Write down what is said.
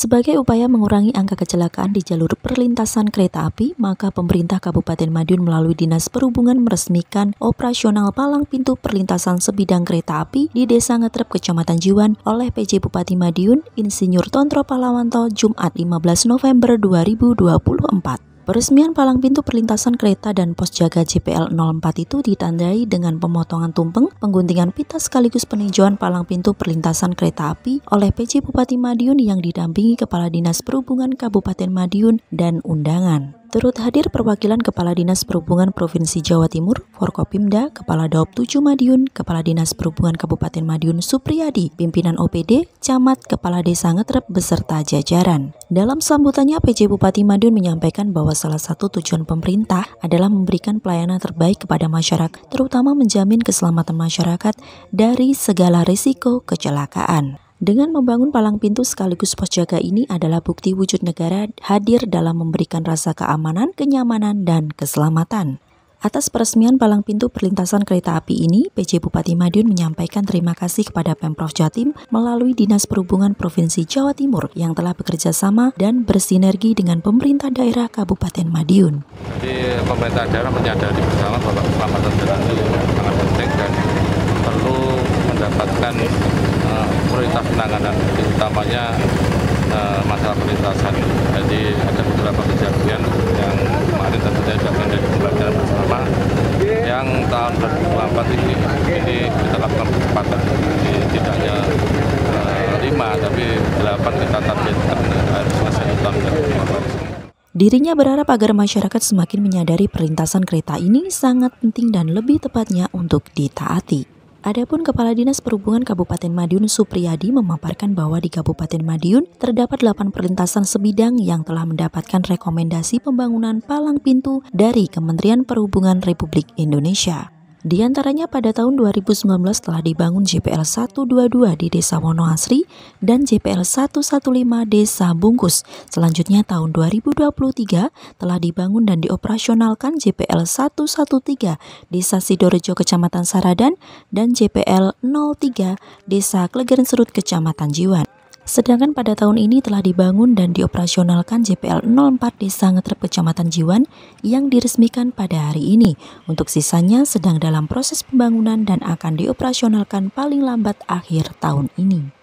Sebagai upaya mengurangi angka kecelakaan di jalur perlintasan kereta api, maka pemerintah Kabupaten Madiun melalui Dinas Perhubungan meresmikan operasional palang pintu perlintasan sebidang kereta api di Desa Ngetrep, Kecamatan Jiwan oleh PJ Bupati Madiun, Insinyur Tontro Palawanto, Jumat 15 November 2024. Peresmian palang pintu perlintasan kereta dan pos jaga JPL 04 itu ditandai dengan pemotongan tumpeng, pengguntingan pita sekaligus peninjauan palang pintu perlintasan kereta api oleh PJ Bupati Madiun yang didampingi Kepala Dinas Perhubungan Kabupaten Madiun dan undangan. Turut hadir perwakilan Kepala Dinas Perhubungan Provinsi Jawa Timur, Forkopimda, Kepala Daop 7 Madiun, Kepala Dinas Perhubungan Kabupaten Madiun Supriyadi, pimpinan OPD, Camat, Kepala Desa Ngetrep beserta jajaran. Dalam sambutannya, PJ Bupati Madiun menyampaikan bahwa salah satu tujuan pemerintah adalah memberikan pelayanan terbaik kepada masyarakat, terutama menjamin keselamatan masyarakat dari segala risiko kecelakaan. Dengan membangun palang pintu sekaligus pos jaga ini adalah bukti wujud negara hadir dalam memberikan rasa keamanan, kenyamanan, dan keselamatan. Atas peresmian palang pintu perlintasan kereta api ini, PJ Bupati Madiun menyampaikan terima kasih kepada Pemprov Jatim melalui Dinas Perhubungan Provinsi Jawa Timur yang telah bekerja sama dan bersinergi dengan pemerintah daerah Kabupaten Madiun. Jadi pemerintah daerah menyadari bersama bahwa keselamatan jalan itu sangat penting dan perlu mendapatkan eh, prioritas penanganan, jadi utamanya uh, masalah perlintasan. Jadi ada beberapa kejadian yang kemarin tentunya sudah menjadi pembelajaran bersama yang tahun 2024 ini, ini kita lakukan percepatan. Jadi tidak hanya uh, eh, 5, tapi 8 kita targetkan harus selesai tahun 2024. Dirinya berharap agar masyarakat semakin menyadari perlintasan kereta ini sangat penting dan lebih tepatnya untuk ditaati. Adapun Kepala Dinas Perhubungan Kabupaten Madiun Supriyadi memaparkan bahwa di Kabupaten Madiun terdapat 8 perlintasan sebidang yang telah mendapatkan rekomendasi pembangunan palang pintu dari Kementerian Perhubungan Republik Indonesia. Di antaranya pada tahun 2019 telah dibangun JPL 122 di Desa Wonoasri dan JPL 115 Desa Bungkus. Selanjutnya tahun 2023 telah dibangun dan dioperasionalkan JPL 113 Desa Sidorejo Kecamatan Saradan dan JPL 03 Desa Klegeren Serut Kecamatan Jiwan. Sedangkan pada tahun ini telah dibangun dan dioperasionalkan JPL 04 Desa Ngetrep Kecamatan Jiwan yang diresmikan pada hari ini. Untuk sisanya sedang dalam proses pembangunan dan akan dioperasionalkan paling lambat akhir tahun ini.